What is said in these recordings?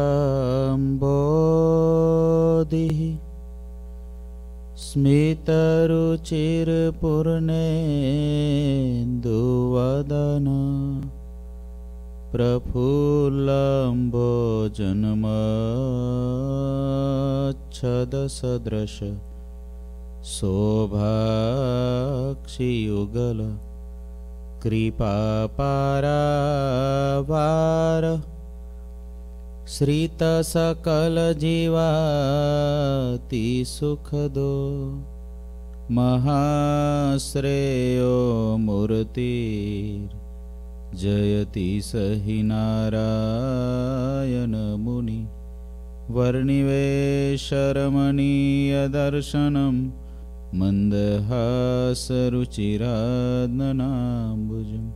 अम्बो दिः स्मितरुचिरपुर्णेन्दुवदन प्रफुल्लम्बो शोभाक्षियुगल कृपापारावार श्रितसकलजीवाति सुखदो महाश्रेयो मूर्तिर् जयति स हि नारायणमुनि वर्णिवेशरमणीयदर्शनं मन्दहासरुचिरादनाम्बुजम्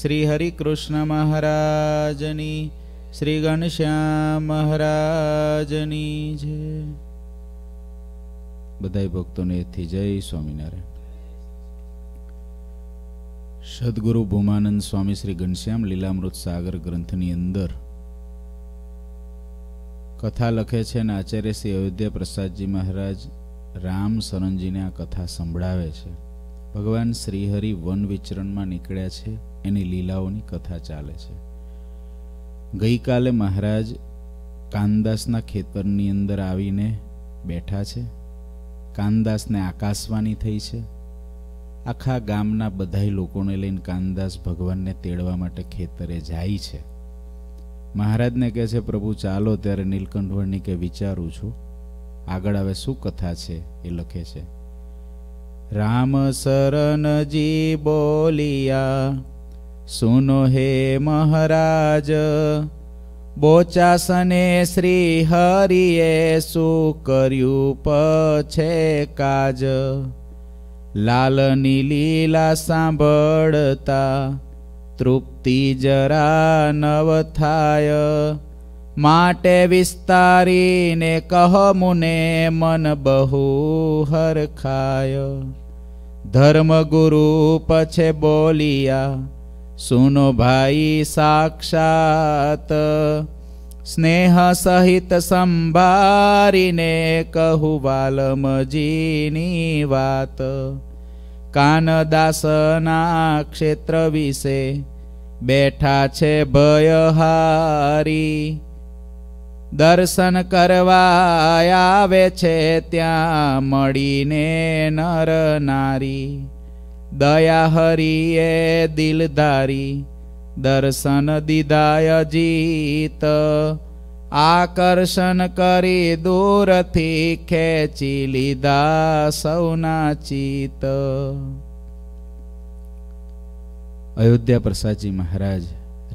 શ્રી હરિકૃષ્ણ મહારાજની શ્રી ઘનશ્યામ મહારાજની છે બધા ભક્તોને એથી જય સ્વામિનારાયણ સદગુરુ ભૂમાનંદ સ્વામી શ્રી ઘનશ્યામ લીલામૃત સાગર ગ્રંથની અંદર કથા લખે છે અને આચાર્ય શ્રી અયોધ્યા પ્રસાદજી મહારાજ રામ સરનજીને આ કથા સંભળાવે છે ભગવાન શ્રીહરિ વન વિચરણમાં નીકળ્યા છે એની લીલાઓની કથા ચાલે છે ગઈકાલે મહારાજ કાનદાસના ખેતરની અંદર આવીને બેઠા છે કાનદાસને આકાશવાણી થઈ છે આખા ગામના બધા લોકોને લઈને કાનદાસ ભગવાનને તેડવા માટે ખેતરે જાય છે મહારાજને કહે છે પ્રભુ ચાલો ત્યારે નીલકંઠવર્ણી કે વિચારું છું આગળ હવે શું કથા છે એ લખે છે રામ શરણજી બોલિયા સુનો હે મહારાજ બોચાસને શ્રી હરિએ શું કર્યું પછે કાજ લાલની લીલા સાંભળતા તૃપ્તિ જરા નવ થાય માટે વિસ્તારીને કહ મુને મન બહુ હરખાય ધર્મગુરુ પછે બોલિયા સુનો ભાઈ સાક્ષાત સ્નેહ સહિત સંભારીને કહું વાલમજીની વાત કાનદાસના ક્ષેત્ર વિશે બેઠા છે ભયહારી દર્શન કરવા આવે છે ત્યાં મળીને નર નારી દયા હરિએ દિલધારી દર્શન દિદાય જીત આકર્ષણ કરી દૂરથી ખેંચી લીધા સૌના ચિત અયોધ્યા પ્રસાદજી મહારાજ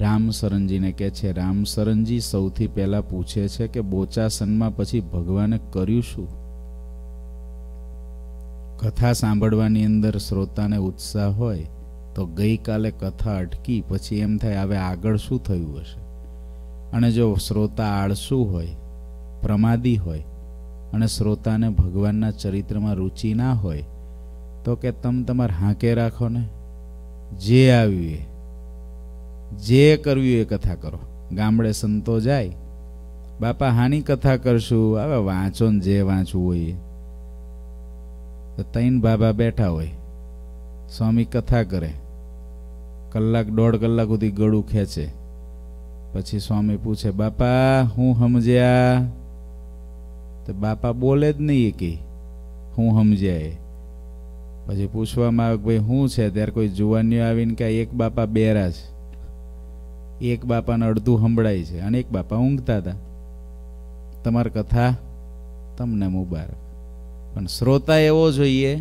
રામસરણજીને કહે છે રામસરણજી સૌથી પહેલાં પૂછે છે કે બોચાસનમાં પછી ભગવાને કર્યું શું કથા સાંભળવાની અંદર શ્રોતાને ઉત્સાહ હોય તો ગઈકાલે કથા અટકી પછી એમ થાય હવે આગળ શું થયું હશે અને જો શ્રોતા આળસુ હોય પ્રમાદી હોય અને શ્રોતાને ભગવાનના ચરિત્રમાં રુચિ ના હોય તો કે તમે તમારે હાંકે રાખો ને જે આવ્યું એ જે કરવ્યું એ કથા કરો ગામડે સંતો જાય બાપા હાની કથા કરશું હવે વાંચો ને જે વાંચવું હોય તો ત્રણ બાબા બેઠા હોય સ્વામી કથા કરે કલાક દોઢ કલાક સુધી ગળું ખેંચે પછી સ્વામી પૂછે બાપા હું સમજ્યા તો બાપા બોલે જ નહીં એકે હું સમજ્યા એ પછી પૂછવામાં આવે ભાઈ શું છે ત્યારે કોઈ જુવાનીઓ આવીને કે એક બાપા બેરા છે એક બાપાને અડધું સંભળાય છે અને એક બાપા ઊંઘતા હતા તમારી કથા તમને મુબારક પણ શ્રોતા એવો જોઈએ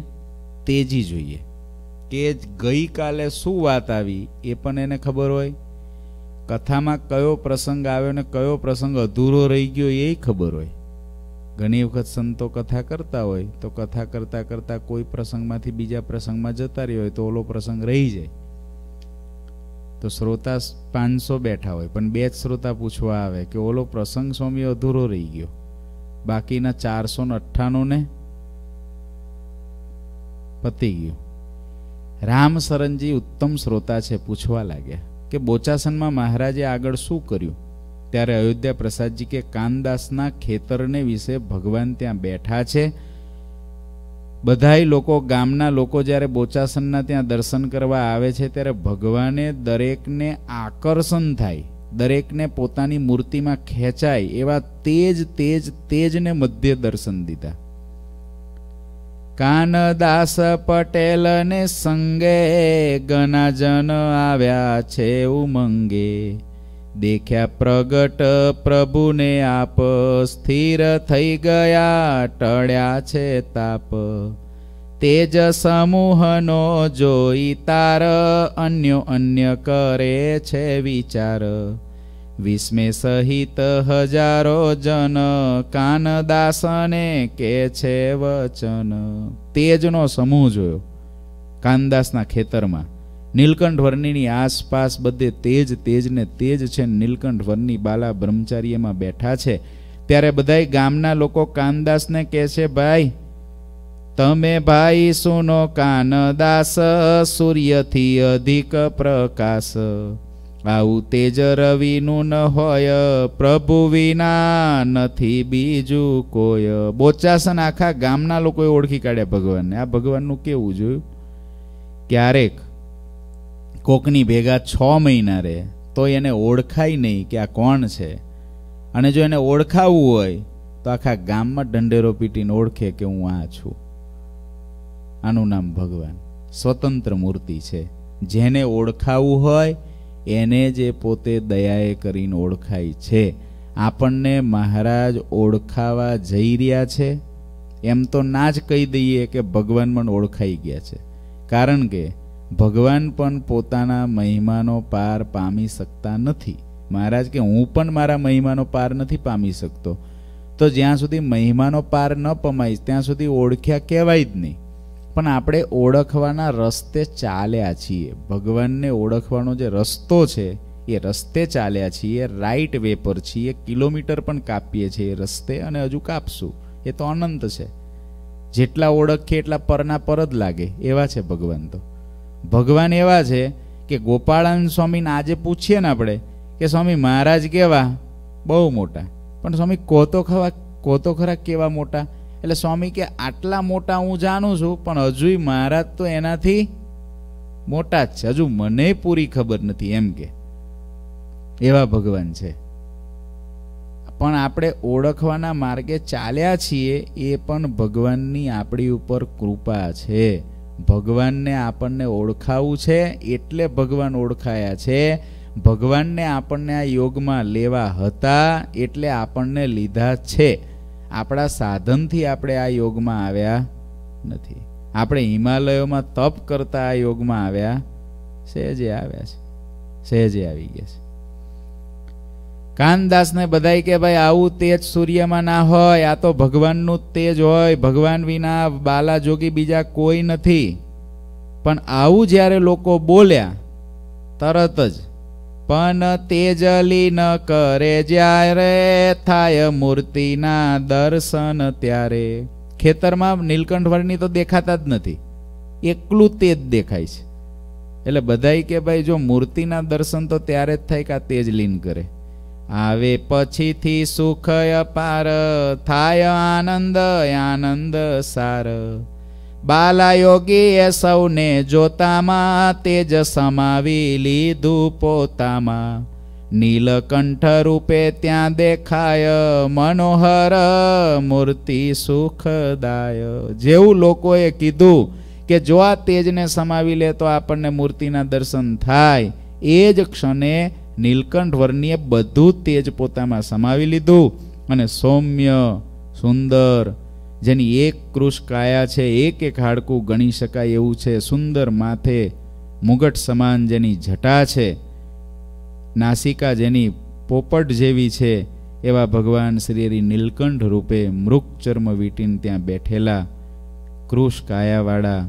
તેજી જોઈએ કે ગઈકાલે શું વાત આવી એ પણ એને ખબર હોય કથામાં કયો પ્રસંગ આવ્યો ને કયો પ્રસંગ અધૂરો રહી ગયો એ ખબર હોય ઘણી વખત સંતો કથા કરતા હોય તો કથા કરતા કરતા કોઈ પ્રસંગમાંથી બીજા પ્રસંગમાં જતા રહ્યો હોય તો ઓલો પ્રસંગ રહી જાય તો શ્રોતા પાંચસો બેઠા હોય પણ બે જ શ્રોતા પૂછવા આવે કે ઓલો પ્રસંગ સ્વામી અધૂરો રહી ગયો બાકીના ચારસો ને અઠ્ઠાણું ને પતી ગયું રામ સરનજી ઉત્તમ શ્રોતા છે પૂછવા લાગ્યા કે બોચાસનમાં મહારાજે આગળ શું કર્યું ત્યારે અયોધ્યા પ્રસાદજી કે કાનદાસના ખેતરને વિશે ભગવાન ત્યાં બેઠા છે બધા લોકો ગામના લોકો જ્યારે બોચાસનના ત્યાં દર્શન કરવા આવે છે ત્યારે ભગવાને દરેકને આકર્ષણ થાય દરેકને પોતાની મૂર્તિમાં ખેંચાય એવા તેજ તેજ તેજને મધ્ય દર્શન દીધા કાનદાસ પટેલને સંગે ગણાજન આવ્યા છે ઉમંગે દેખ્યા પ્રગટ પ્રભુને આપ સ્થિર થઈ ગયા ટળ્યા છે તાપ તેજ સમૂહનો જોઈ તાર અન્યો અન્ય કરે છે વિચાર વિસ્મે સહિત હજારો જન કાનદાસને કે છે વચન તેજનો સમૂહ જોયો કાનદાસના ખેતરમાં નીલકંઠ વર્ણિની આસપાસ બધે તેજ તેજને તેજ છે નીલકંઠ વર્ણી બાલા બ્રહ્મચાર્યમાં બેઠા છે ત્યારે બધાય ગામના લોકો કાનદાસને કહે છે ભાઈ તમે ભાઈ સુનો કાનદાસ સૂર્યથી અધિક પ્રકાશ આવું તેજ રવિનું ન હોય પ્રભુ વિના નથી બીજું કોય બોચાસન આખા ગામના લોકોએ ઓળખી કાઢ્યા ભગવાનને આ ભગવાનનું કેવું જોયું ક્યારેક કોકની ભેગા છ મહિના રહે તો એને ઓળખાય નહીં કે આ કોણ છે અને જો એને ઓળખાવવું હોય તો આખા ગામમાં ડંડેરો પીટીને ઓળખે કે હું આ છું આનું નામ ભગવાન સ્વતંત્ર મૂર્તિ છે જેને ઓળખાવવું હોય એને જે પોતે દયાએ કરીને ઓળખાય છે આપણને મહારાજ ઓળખાવા જઈ રહ્યા છે એમ તો ના જ કહી દઈએ કે ભગવાન પણ ઓળખાઈ ગયા છે કારણ કે ભગવાન પણ પોતાના મહિમાનો પાર પામી શકતા નથી મહારાજ કે હું પણ મારા મહિમાનો પાર નથી પામી શકતો તો જ્યાં સુધી મહિમાનો પાર ન પમાઈશ ત્યાં સુધી ઓળખ્યા કહેવાય જ નહીં પણ આપણે ઓળખવાના રસ્તે ચાલ્યા છીએ ભગવાનને ઓળખવાનો જે રસ્તો છે એ રસ્તે ચાલ્યા છીએ રાઈટ વે પર છીએ કિલોમીટર પણ કાપીએ છીએ રસ્તે અને હજુ કાપશું એ તો અનંત છે જેટલા ઓળખીએ એટલા પરના પર જ લાગે એવા છે ભગવાન તો ભગવાન એવા છે કે ગોપાળાન સ્વામીને આજે પૂછીએ ને આપણે કે સ્વામી મહારાજ કેવા બહુ મોટા પણ સ્વામી કોતો ખવા કોતો ખરા કેવા મોટા એટલે સ્વામી કે આટલા મોટા હું જાણું છું પણ હજુય મહારાજ તો એનાથી મોટા જ છે હજુ મને પૂરી ખબર નથી એમ કે એવા ભગવાન છે પણ આપણે ઓળખવાના માર્ગે ચાલ્યા છીએ એ પણ ભગવાનની આપણી ઉપર કૃપા છે ભગવાનને આપણને ઓળખાવું છે એટલે ભગવાન ઓળખાયા છે ભગવાનને આપણને આ યોગમાં લેવા હતા એટલે આપણને લીધા છે આપણા સાધનથી આપણે આ યોગમાં આવ્યા નથી આપણે હિમાલયોમાં તપ કરતા આ યોગમાં આવ્યા સહેજે આવ્યા છે સહેજે આવી ગયા છે કાનદાસને બધાય કે ભાઈ આવું તેજ સૂર્યમાં ના હોય આ તો ભગવાનનું તેજ હોય ભગવાન વિના બાલા જોગી બીજા કોઈ નથી પણ આવું જ્યારે લોકો બોલ્યા તરત જ પણ તેજલી ન કરે જ્યારે થાય મૂર્તિના દર્શન ત્યારે ખેતરમાં નીલકંઠવર્ણી તો દેખાતા જ નથી એકલું તેજ દેખાય છે એટલે બધાય કે ભાઈ જો મૂર્તિના દર્શન તો ત્યારે જ થાય કે આ તેજ લીન કરે આવે પછીથી સુખ અપાર થાય આનંદ આનંદ સાર બાલાયોગીએ સૌને જોતામાં તેજ સમાવી લીધું પોતામાં નીલકંઠ રૂપે ત્યાં દેખાય મનોહર મૂર્તિ સુખદાય જેવું લોકોએ કીધું કે જો આ તેજને સમાવી લે તો આપણને મૂર્તિના દર્શન થાય એ જ ક્ષણે નીલકંઠ વર્ણીએ બધું તેજ પોતામાં સમાવી લીધું અને સૌમ્ય સુંદર જેની એક કૃષ કાયા છે એક એક હાડકું ગણી શકાય એવું છે સુંદર માથે મુગટ સમાન જેની જટા છે નાસિકા જેની પોપટ જેવી છે એવા ભગવાન શ્રી નીલકંઠ રૂપે મૃગચર્મ વીટીને ત્યાં બેઠેલા કૃષ કાયાવાળા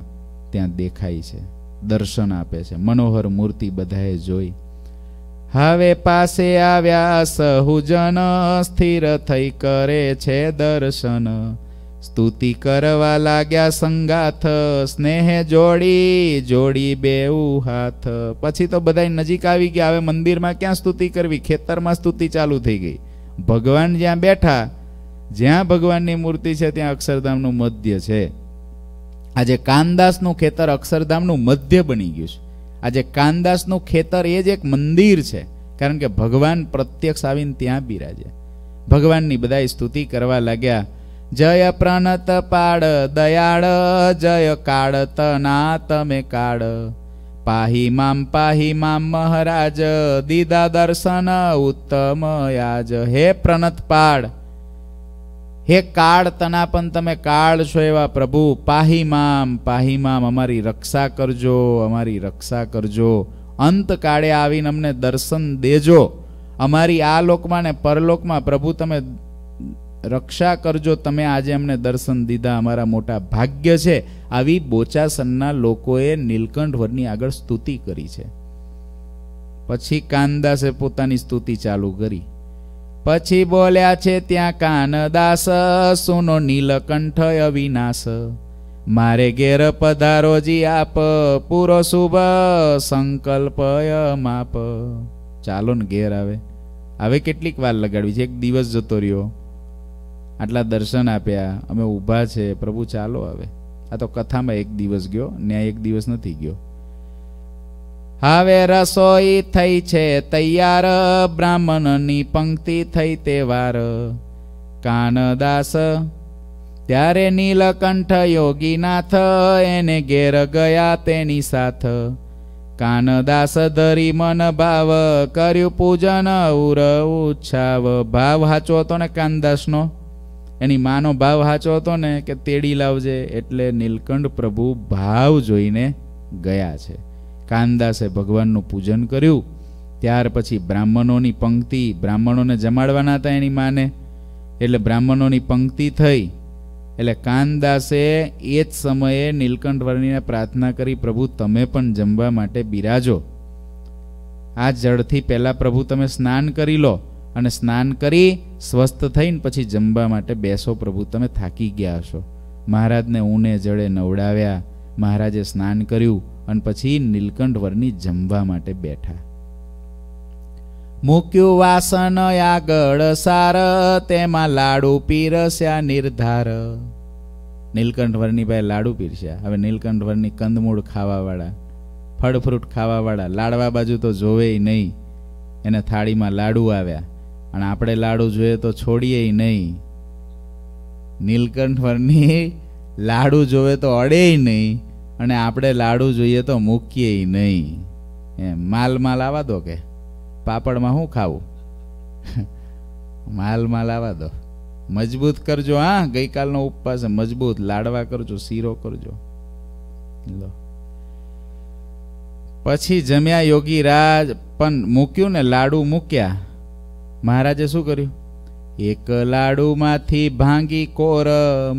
ત્યાં દેખાય છે દર્શન આપે છે મનોહર મૂર્તિ બધાએ જોઈ હવે પાસે આવ્યા સહુજન સ્થિર થઈ કરે છે દર્શન સ્તુતિ કરવા લાગ્યા સંગાથ સ્નેહ જોડી જોડી બેઉ હાથ પછી તો બધા નજીક આવી ગયા હવે મંદિરમાં ક્યાં સ્તુતિ કરવી ખેતરમાં સ્તુતિ ચાલુ થઈ ગઈ ભગવાન જ્યાં બેઠા જ્યાં ભગવાનની મૂર્તિ છે ત્યાં અક્ષરધામનું મધ્ય છે આજે કાનદાસનું ખેતર અક્ષરધામનું મધ્ય બની ગયું છે આજે કાનદાસનું ખેતર એ જ એક મંદિર છે કારણ કે ભગવાન પ્રત્યક્ષ આવીને ત્યાં બિરાજે ભગવાનની બધાએ સ્તુતિ કરવા લાગ્યા જય પ્રણત પાડ દયાળ જય કાળ તના તમે કાળ પાહી મામ પાહી મામ મહારાજ દીદા દર્શન ઉત્તમ યાજ હે પ્રણત પાડ હે કાળ તના પણ તમે કાળ છો એવા પ્રભુ પાહી મામ પાહી મામ અમારી રક્ષા કરજો અમારી રક્ષા કરજો અંત કાળે આવીને અમને દર્શન દેજો અમારી આ લોકમાં ને પરલોકમાં પ્રભુ તમે રક્ષા કરજો તમે આજે અમને દર્શન દીધા અમારા મોટા ભાગ્ય છે આવી બોચાસનના લોકોએ નીલકંઠવરની આગળ સ્તુતિ કરી છે પછી કાનદાસે પોતાની સ્તુતિ ચાલુ કરી પછી બોલ્યા છે ત્યાં કાનદાસ સુનો નીલકંઠ અવિનાશ મારે ઘેર પધારો જી આપ પૂરો શુભ સંકલ્પ માપ ચાલો ને ઘેર આવે હવે કેટલીક વાર લગાડવી છે એક દિવસ જતો રહ્યો આટલા દર્શન આપ્યા અમે ઊભા છે પ્રભુ ચાલો હવે આ તો કથામાં એક દિવસ ગયો ન્યાય એક દિવસ નથી ગયો હવે રસોઈ થઈ છે તૈયાર બ્રાહ્મણની પંક્તિ થઈ તેવાર કાનદાસ ત્યારે નીલકંઠ યોગીનાથ એને ઘેર ગયા તેની સાથ કાનદાસ ધરી મન ભાવ કર્યું પૂજન ઉર ઉછાવ ભાવ હાચો હતો ને કાનદાસનો એની માનો ભાવ સાચો હતો ને કે તેડી લાવજે એટલે નીલકંઠ પ્રભુ ભાવ જોઈને ગયા છે કાનદાસે ભગવાનનું પૂજન કર્યું ત્યાર પછી બ્રાહ્મણોની પંક્તિ બ્રાહ્મણોને જમાડવાના હતા એની માને એટલે બ્રાહ્મણોની પંક્તિ થઈ એટલે કાનદાસે એ જ સમયે નીલકંઠવર્ણીને પ્રાર્થના કરી પ્રભુ તમે પણ જમવા માટે બિરાજો આ જળથી પહેલાં પ્રભુ તમે સ્નાન કરી લો અને સ્નાન કરી સ્વસ્થ થઈને પછી જમવા માટે બેસો પ્રભુ તમે થાકી ગયા હશો મહારાજને ઊને જડે નવડાવ્યા મહારાજે સ્નાન કર્યું અને પછી નીલકંઠ વરની જમવા માટે બેઠા મૂક્યું વાસન આગળ સાર તેમાં લાડુ પીરસ્યા નિર્ધાર નીલકંઠવરની ભાઈ લાડુ પીરસ્યા હવે નીલકંઠવરની કંદમૂળ ખાવાવાળા ફળ ફ્રૂટ ખાવાવાળા લાડવા બાજુ તો જોવે નહીં એને થાળીમાં લાડુ આવ્યા અને આપણે લાડુ જોઈએ તો છોડીએ નહીં નીલકંઠ વરની લાડુ જોવે તો અડે નહીં અને આપણે લાડુ જોઈએ તો મૂકીએ નહીં એમ માલ માલ આવા દો કે પાપડમાં શું ખાવું માલ માલ આવા દો મજબૂત કરજો હા ગઈકાલનો ઉપવાસ મજબૂત લાડવા કરજો શીરો કરજો લો પછી જમ્યા યોગી રાજ પણ મૂક્યું ને લાડુ મૂક્યા મહારાજે શું કર્યું એક લાડુમાંથી ભાંગી કોર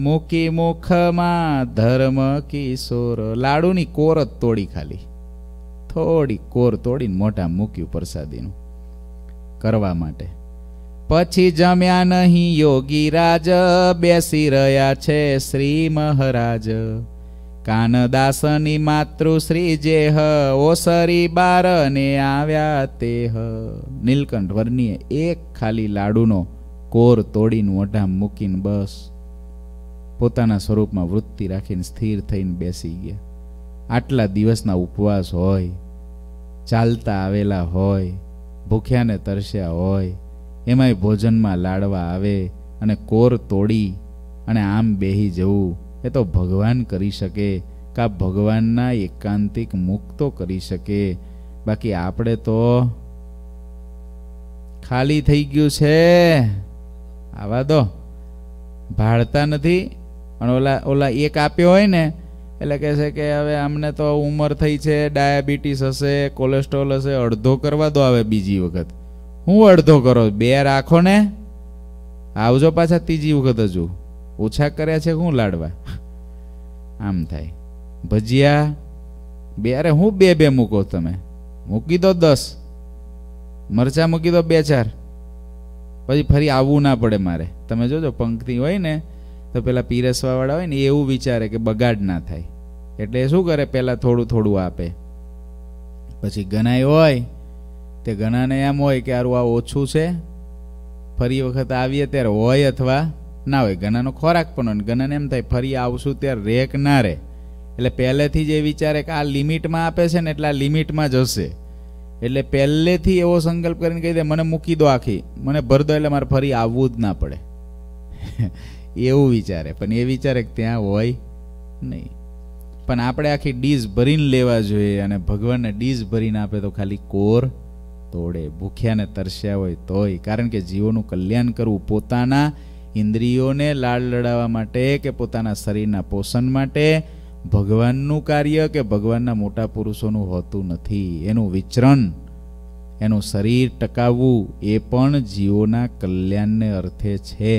મૂકી મુખમાં ધર્મ કિશોર લાડુની કોર જ તોડી ખાલી થોડી કોર તોડીને મોટા મૂક્યું પ્રસાદીનું કરવા માટે પછી જમ્યા નહીં યોગી રાજ બેસી રહ્યા છે શ્રી મહારાજ કાનદાસની માતૃશ્રી જે હ ઓસરી બારને આવ્યા તે હ નીલકંઠ વર્ણીએ એક ખાલી લાડુનો કોર તોડીને મોઢામ મૂકીને બસ પોતાના સ્વરૂપમાં વૃત્તિ રાખીને સ્થિર થઈને બેસી ગયા આટલા દિવસના ઉપવાસ હોય ચાલતા આવેલા હોય ભૂખ્યાને તરસ્યા હોય એમાંય ભોજનમાં લાડવા આવે અને કોર તોડી અને આમ બેહી જવું એ તો ભગવાન કરી શકે કાં ભગવાનના એકાંતિક મુક્તો કરી શકે બાકી આપણે તો ખાલી થઈ ગયું છે આવા દો ભાળતા નથી અને ઓલા ઓલા એક આપ્યો હોય ને એટલે કહે છે કે હવે આમને તો ઉંમર થઈ છે ડાયાબિટીસ હશે કોલેસ્ટ્રોલ હશે અડધો કરવા દો આવે બીજી વખત હું અડધો કરો બે રાખો ને આવજો પાછા ત્રીજી વખત હજુ ઓછા કર્યા છે હું લાડવા આમ થાય ભજીયા બે અરે હું બે બે મૂકો તમે મૂકી દો દસ મરચા મૂકી દો બે ચાર પછી ફરી આવવું ના પડે મારે તમે જોજો પંક્તિ હોય ને તો પેલા પીરસવાવાળા હોય ને એવું વિચારે કે બગાડ ના થાય એટલે શું કરે પહેલાં થોડું થોડું આપે પછી ગણાય હોય તે ગણાને એમ હોય કે આરું આ ઓછું છે ફરી વખત આવીએ ત્યારે હોય અથવા ના હોય ગનાનો ખોરાક પણ હોય ગનાને એમ થાય ફરી આવશું ત્યારે રેક ના રહે એટલે પહેલેથી જ એ વિચારે કે આ લિમિટમાં આપે છે ને એટલે આ લિમિટમાં જશે એટલે પહેલેથી એવો સંકલ્પ કરીને કહી દે મને મૂકી દો આખી મને ભર દો એટલે મારે ફરી આવવું જ ના પડે એવું વિચારે પણ એ વિચારે કે ત્યાં હોય નહીં પણ આપણે આખી ડીઝ ભરીને લેવા જોઈએ અને ભગવાનને ડીઝ ભરીને આપે તો ખાલી કોર તોડે ભૂખ્યાને તરસ્યા હોય તોય કારણ કે જીવોનું કલ્યાણ કરવું પોતાના ઇન્દ્રિયોને લાળ લડાવવા માટે કે પોતાના શરીરના પોષણ માટે ભગવાનનું કાર્ય કે ભગવાનના મોટા પુરુષોનું હોતું નથી એનું વિચરણ એનું શરીર ટકાવવું એ પણ જીવોના કલ્યાણને અર્થે છે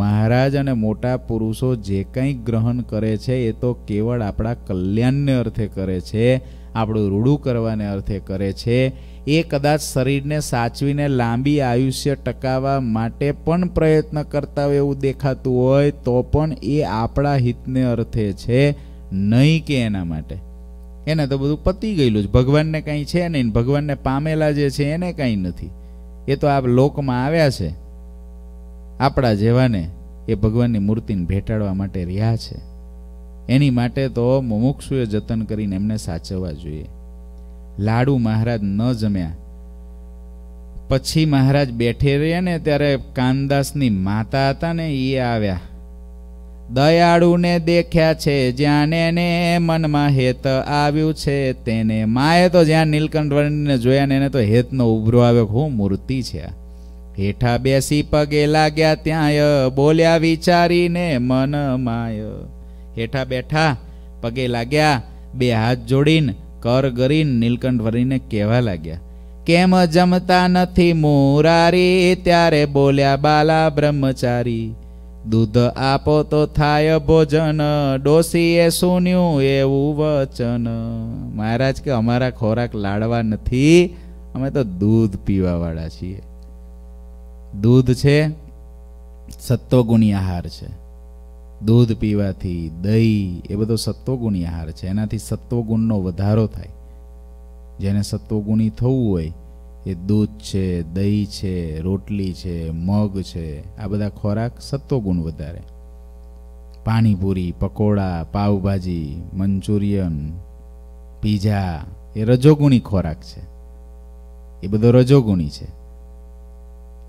મહારાજ અને મોટા પુરુષો જે કંઈ ગ્રહણ કરે છે એ તો કેવળ આપણા કલ્યાણને અર્થે કરે છે આપણું રૂડું કરવાને અર્થે કરે છે એ કદાચ શરીરને સાચવીને લાંબી આયુષ્ય ટકાવવા માટે પણ પ્રયત્ન કરતા હોય એવું દેખાતું હોય તો પણ એ આપણા હિતને અર્થે છે નહીં કે એના માટે એને તો બધું પતી ગયેલું જ ભગવાનને કાંઈ છે નહીં ભગવાનને પામેલા જે છે એને કંઈ નથી એ તો આ લોકમાં આવ્યા છે આપણા જેવાને એ ભગવાનની મૂર્તિને ભેટાડવા માટે રહ્યા છે એની માટે તો મુમુક્ષુએ જતન કરીને એમને સાચવવા જોઈએ લાડુ મહારાજ ન જમ્યા પછી મહારાજ બેઠે રહ્યા ને ત્યારે કાનદાસની માતા હતા ને એ આવ્યા દયાળુને દેખ્યા છે જ્યાં એને મનમાં હેત આવ્યું છે તેને માએ તો જ્યાં નીલકંઠવર્ણને જોયા ને એને તો હેતનો ઉભરો આવ્યો હું મૂર્તિ છે હેઠા બેસી પગે લાગ્યા ત્યાંય બોલ્યા વિચારીને મન માય હેઠા બેઠા પગે લાગ્યા બે હાથ જોડીને કર ગરી નીલકંઠ ભરીને કહેવા લાગ્યા કેમ જમતા નથી મોરારી ત્યારે બોલ્યા બાલા બ્રહ્મચારી દૂધ આપો તો થાય ભોજન ડોસીએ સુન્યું એવું વચન મહારાજ કે અમારા ખોરાક લાડવા નથી અમે તો દૂધ પીવાવાળા છીએ દૂધ છે સત્વગુણી આહાર છે દૂધ પીવાથી દહીં એ બધો સત્વગુણી આહાર છે એનાથી સત્વગુણનો વધારો થાય જેને સત્વગુણી થવું હોય એ દૂધ છે દહીં છે રોટલી છે મગ છે આ બધા ખોરાક સત્વગુણ વધારે પાણીપુરી પકોડા પાવભાજી મંચુરિયન પીઝા એ રજોગુણી ખોરાક છે એ બધો રજોગુણી છે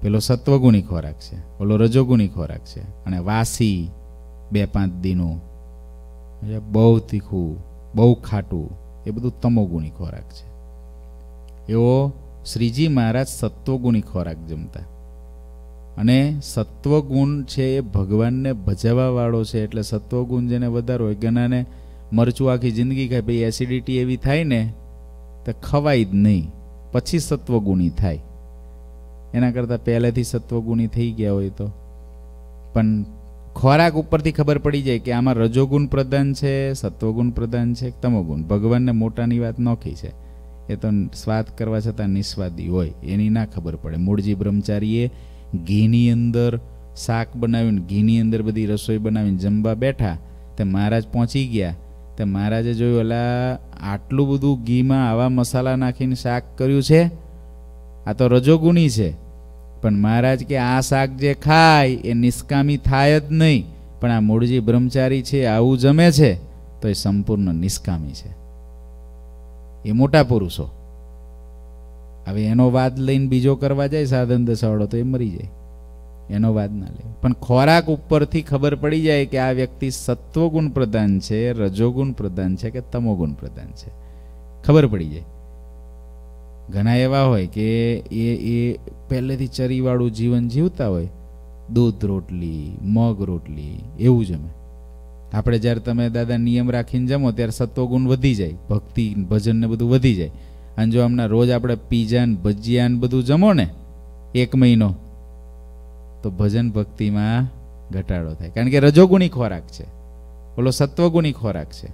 પેલો સત્વગુણી ખોરાક છે પેલો રજોગુણી ખોરાક છે અને વાસી બે પાંચ દીનું બહુ તીખું બહુ ખાટું એ બધું તમોગુણી ખોરાક છે એવો શ્રીજી મહારાજ સત્વગુણી ખોરાક જમતા અને સત્વગુણ છે એ ભગવાનને ભજાવવાવાળો છે એટલે સત્વગુણ જેને વધારો ગણાને મરચું આખી જિંદગી ખાય ભાઈ એસિડિટી એવી થાય ને તો ખવાય જ નહીં પછી સત્વગુણી થાય એના કરતાં પહેલેથી સત્વગુણી થઈ ગયા હોય તો પણ ખોરાક ઉપરથી ખબર પડી જાય કે આમાં રજોગુણ પ્રધાન છે સત્વગુણ પ્રધાન છે તમોગુણ ભગવાનને મોટાની વાત નોખી છે એ તો સ્વાદ કરવા છતાં નિસ્વાદી હોય એની ના ખબર પડે મૂળજી બ્રહ્મચારીએ ઘીની અંદર શાક બનાવીને ઘીની અંદર બધી રસોઈ બનાવીને જમવા બેઠા તે મહારાજ પહોંચી ગયા તે મહારાજે જોયું ઓલા આટલું બધું ઘીમાં આવા મસાલા નાખીને શાક કર્યું છે આ તો રજોગુણી છે પણ મહારાજ કે આ શાક જે ખાય એ નિષ્કામી થાય જ નહીં પણ આ મૂળજી બ્રહ્મચારી છે આવું જમે છે તો એ સંપૂર્ણ નિષ્કામી છે એ મોટા પુરુષો હવે એનો વાદ લઈને બીજો કરવા જાય સાધન દસાવાળો તો એ મરી જાય એનો વાદ ના લે પણ ખોરાક ઉપરથી ખબર પડી જાય કે આ વ્યક્તિ સત્વગુણ પ્રધાન છે રજોગુણ પ્રધાન છે કે તમોગુણ પ્રધાન છે ખબર પડી જાય ઘણા એવા હોય કે એ એ પહેલેથી ચરીવાળું જીવન જીવતા હોય દૂધ રોટલી મગ રોટલી એવું જમે આપણે જ્યારે તમે દાદા નિયમ રાખીને જમો ત્યારે સત્વગુણ વધી જાય ભક્તિ ભજન ને બધું વધી જાય અને જો હમણાં રોજ આપણે પીઝા ને ભજીયા ને બધું જમો ને એક મહિનો તો ભજન ભક્તિમાં ઘટાડો થાય કારણ કે રજોગુણી ખોરાક છે ઓલો સત્વગુણી ખોરાક છે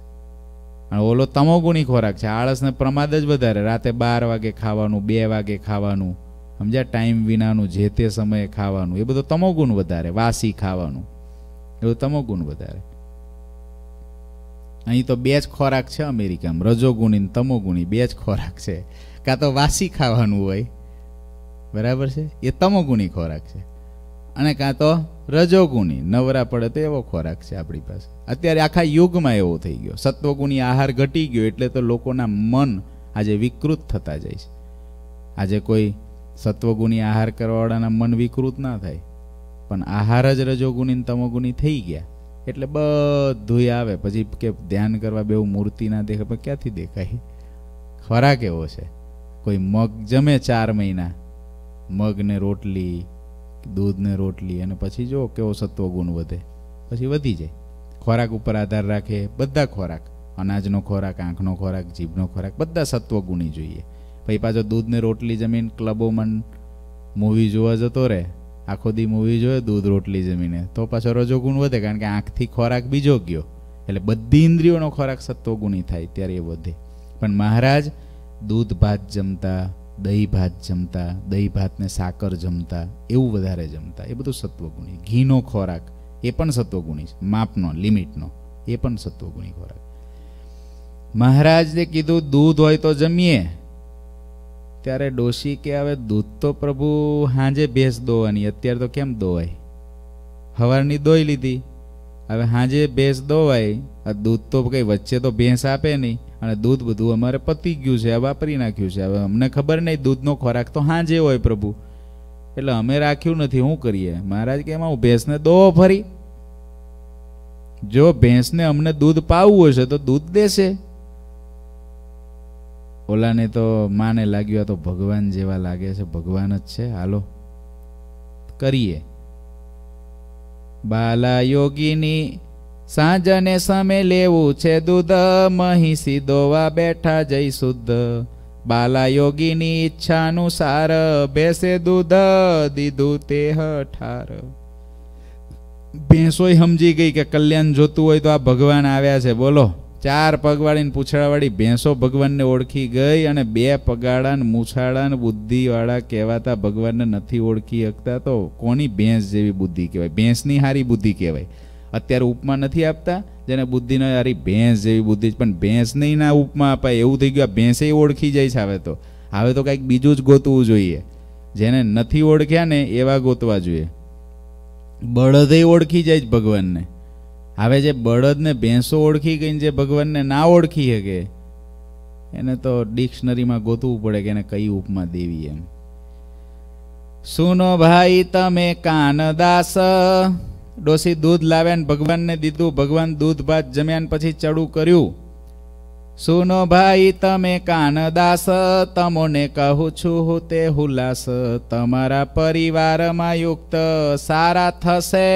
અને ઓલો તમોગુણી ખોરાક છે આળસને પ્રમાદ જ વધારે રાતે બાર વાગે ખાવાનું બે વાગે ખાવાનું સમજ્યા ટાઈમ વિનાનું જે તે સમયે ખાવાનું એ બધું તમોગુણ વધારે વાસી ખાવાનું એવું બધું તમોગુણ વધારે અહીં તો બે જ ખોરાક છે અમેરિકામાં રજોગુણી તમોગુણી બે જ ખોરાક છે કાં તો વાસી ખાવાનું હોય બરાબર છે એ તમોગુણી ખોરાક છે અને કાં તો રજોગુણી નવરા પડે તો એવો ખોરાક છે આપણી પાસે અત્યારે આખા યુગમાં એવો થઈ ગયો સત્વગુણી આહાર ઘટી ગયો એટલે તો લોકોના મન આજે વિકૃત થતા જાય છે આજે કોઈ સત્વગુણી આહાર કરવાવાળાના મન વિકૃત ના થાય પણ આહાર જ રજોગુણી ને તમોગુણી થઈ ગયા એટલે બધું આવે પછી કે ધ્યાન કરવા બેવું મૂર્તિ ના દેખાય પણ ક્યાંથી દેખાય ખોરાક એવો છે કોઈ મગ જમે ચાર મહિના મગને રોટલી દૂધ ને રોટલી અને પછી જો કેવો સત્વ ગુણ વધે પછી વધી જાય ખોરાક ઉપર આધાર રાખે બધા ખોરાક અનાજનો ખોરાક આંખનો ખોરાક જીભનો ખોરાક બધા સત્વ ગુણી જોઈએ પછી પાછો દૂધને રોટલી જમીન ક્લબો મન મૂવી જોવા જતો રહે આખો દી મૂવી જોયે દૂધ રોટલી જમીને તો પાછો રજો ગુણ વધે કારણ કે આંખથી ખોરાક બીજો ગયો એટલે બધી ઇન્દ્રિયોનો ખોરાક સત્વ ગુણી થાય ત્યારે એ વધે પણ મહારાજ દૂધ ભાત જમતા દહીં ભાત જમતા દહીં ભાતને સાકર જમતા એવું વધારે જમતા એ બધું સત્વગુણી ઘીનો ખોરાક એ પણ સત્વગુણી છે માપનો લિમિટનો એ પણ સત્વગુણી ખોરાક મહારાજે કીધું દૂધ હોય તો જમીએ ત્યારે ડોશી કે હવે દૂધ તો પ્રભુ હાંજે ભેંસ દોવાની અત્યારે તો કેમ દોવાય હવારની દોઈ લીધી હવે હાંજે ભેંસ દોવાય આ દૂધ તો કંઈ વચ્ચે તો ભેંસ આપે નહીં અને દૂધ બધું અમારે પતી ગયું છે વાપરી નાખ્યું છે હવે અમને ખબર નહીં દૂધનો ખોરાક તો હાજે હોય પ્રભુ એટલે અમે રાખ્યું નથી શું કરીએ મહારાજ કે એમાં હું ભેંસને દોવો ફરી જો ભેંસને અમને દૂધ પાવું હશે તો દૂધ દેશે ઓલાને તો માને લાગ્યું આ તો ભગવાન જેવા લાગે છે ભગવાન જ છે હાલો કરીએ બાલા યોગીની સાંજને સમે લેવું છે દૂધ મહી સીધોવા બેઠા જઈ શુદ્ધ બાલા યોગીની અનુસાર ભેસે દૂધ દીધું તે હઠાર ભેંસોય સમજી ગઈ કે કલ્યાણ જોતું હોય તો આ ભગવાન આવ્યા છે બોલો ચાર પગવાળીને પૂછડાવાળી ભેંસો ભગવાનને ઓળખી ગઈ અને બે પગાડા ને મૂછાડા ને બુદ્ધિવાળા કહેવાતા ભગવાનને નથી ઓળખી શકતા તો કોની ભેંસ જેવી બુદ્ધિ કહેવાય ભેંસની હારી બુદ્ધિ કહેવાય અત્યારે ઉપમા નથી આપતા જેને બુદ્ધિનો હારી ભેંસ જેવી બુદ્ધિ જ પણ ભેંસની ના ઉપમા અપાય એવું થઈ ગયું ભેંસે ઓળખી જાય છે હવે તો હવે તો કાંઈક બીજું જ ગોતવું જોઈએ જેને નથી ઓળખ્યા ને એવા ગોતવા જોઈએ બળદે ઓળખી જાય છે ભગવાનને હવે જે બળદને ભેંસો ઓળખી ગઈને જે ભગવાનને ના ઓળખી શકે એને તો ડિક્શનરીમાં ગોતવું પડે કે એને કઈ ઉપમા દેવી એમ સુનો ભાઈ તમે કાનદાસ ડોસી દૂધ લાવ્યા ને ભગવાનને દીધું ભગવાન દૂધ ભાત જમ્યા પછી ચડું કર્યું સુનો ભાઈ તમે કાનદાસ તમોને કહું છું હું તે હુલાસ તમારા પરિવારમાં યુક્ત સારા થશે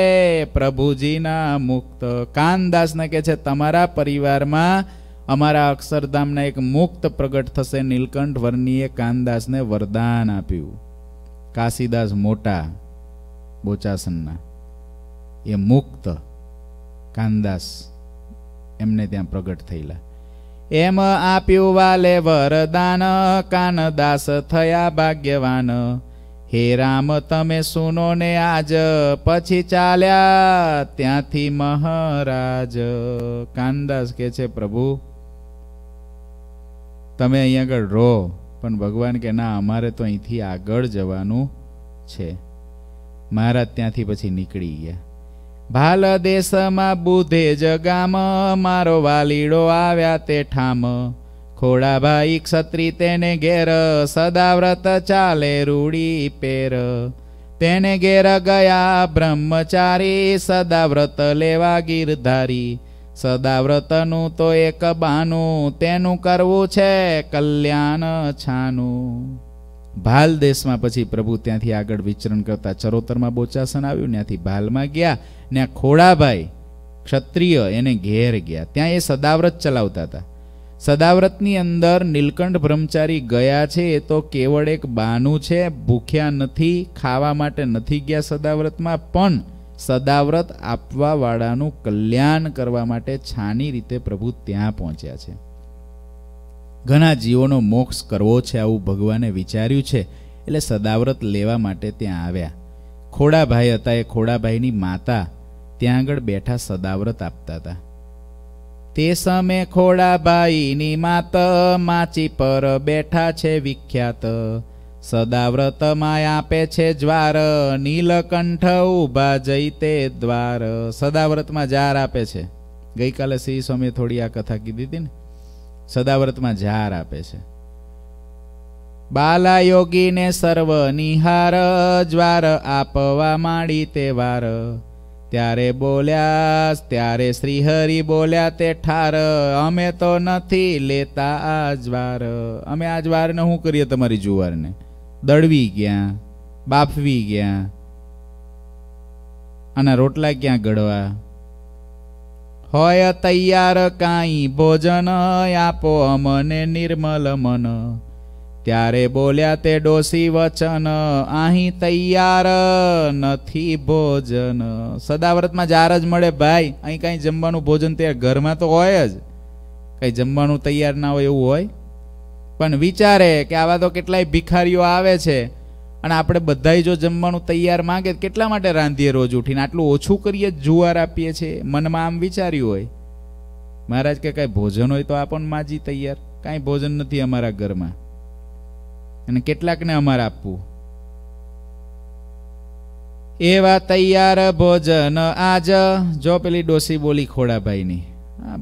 પ્રભુજીના મુક્ત કાનદાસને કે છે તમારા પરિવારમાં અમારા અક્ષરધામના એક મુક્ત પ્રગટ થશે નીલકંઠ વર્ણીએ કાનદાસને વરદાન આપ્યું કાશીદાસ મોટા બોચાસનના એ મુક્ત કાનદાસ એમને ત્યાં પ્રગટ થયેલા એમ આપ્યું વાલે વરદાન કાનદાસ થયા ભાગ્યવાન હે રામ તમે સુનો ને આજ પછી ચાલ્યા ત્યાંથી મહારાજ કાનદાસ કે છે પ્રભુ તમે અહીંયા આગળ રહો પણ ભગવાન કે ના અમારે તો અહીંથી આગળ જવાનું છે મહારાજ ત્યાંથી પછી નીકળી ગયા ભાલ દેશમાં બુધે જગામ મારો વાલીડો આવ્યા તે ઠામ ખોડાભાઈ ક્ષત્રી તેને ઘેર સદાવ્રત ચાલે રૂડી પેર તેને ઘેર ગયા બ્રહ્મચારી સદાવ્રત લેવા ગીરધારી સદાવ્રતનું તો એક બાનું તેનું કરવું છે કલ્યાણ છાનું ભાલ દેશમાં પછી પ્રભુ ત્યાંથી આગળ વિચરણ કરતા ચરોતરમાં બોચાસન આવ્યું ત્યાંથી ભાલમાં ગયા ને આ ખોડાભાઈ ક્ષત્રિય એને ઘેર ગયા ત્યાં એ સદાવ્રત ચલાવતા હતા સદાવ્રતની અંદર નીલકંઠ બ્રહ્મચારી ગયા છે એ તો કેવળ એક બાનું છે ભૂખ્યા નથી ખાવા માટે નથી ગયા સદાવ્રતમાં પણ સદાવ્રત આપવાવાળાનું કલ્યાણ કરવા માટે છાની રીતે પ્રભુ ત્યાં પહોંચ્યા છે ઘણા જીવોનો મોક્ષ કરવો છે આવું ભગવાને વિચાર્યું છે એટલે સદાવ્રત લેવા માટે ત્યાં આવ્યા ખોડાભાઈ હતા એ ખોડાભાઈની માતા ત્યાં આગળ બેઠા સદાવ્રત આપતા હતા તે સમય ખોડાભાઈની માત માચી પર બેઠા છે વિખ્યાત સદાવ્રતમાં આપે છે જ્વાર નીલકંઠ ઉભા જઈ તે દ્વાર સદાવ્રતમાં જાર આપે છે ગઈકાલે શ્રી સ્વામીએ થોડી આ કથા કીધી હતી ને સદાવ્રતમાં જાર આપે છે બાલા યોગીને સર્વ નિહાર જ્વાર આપવા માંડી તે વાર ત્યારે બોલ્યા ત્યારે શ્રી બોલ્યા તે ઠાર અમે તો નથી લેતા આ જ્વાર અમે આ જ્વારને શું કરીએ તમારી જુવારને દળવી ગયા બાફવી ગયા આના રોટલા ક્યાં ઘડવા હોય તૈયાર કાંઈ ભોજન આપો અમને નિર્મલ મન ત્યારે બોલ્યા તે ડોસી વચન અહીં તૈયાર નથી ભોજન સદાવ્રતમાં જાર જ મળે ભાઈ અહીં કાંઈ જમવાનું ભોજન તૈયાર ઘરમાં તો હોય જ કંઈ જમવાનું તૈયાર ના હોય એવું હોય પણ વિચારે કે આવા તો કેટલાય ભિખારીઓ આવે છે અને આપણે બધાય જો જમવાનું તૈયાર માંગે કેટલા માટે રાંધીએ રોજ ઉઠીને આટલું ઓછું કરીએ જુવાર આપીએ છીએ મનમાં આમ વિચાર્યું હોય મહારાજ કે કાંઈ ભોજન હોય તો આ પણ માજી તૈયાર કાંઈ ભોજન નથી અમારા ઘરમાં અને કેટલાકને અમારે આપવું એવા તૈયાર ભોજન આજ જો પેલી ડોસી બોલી ખોડાભાઈની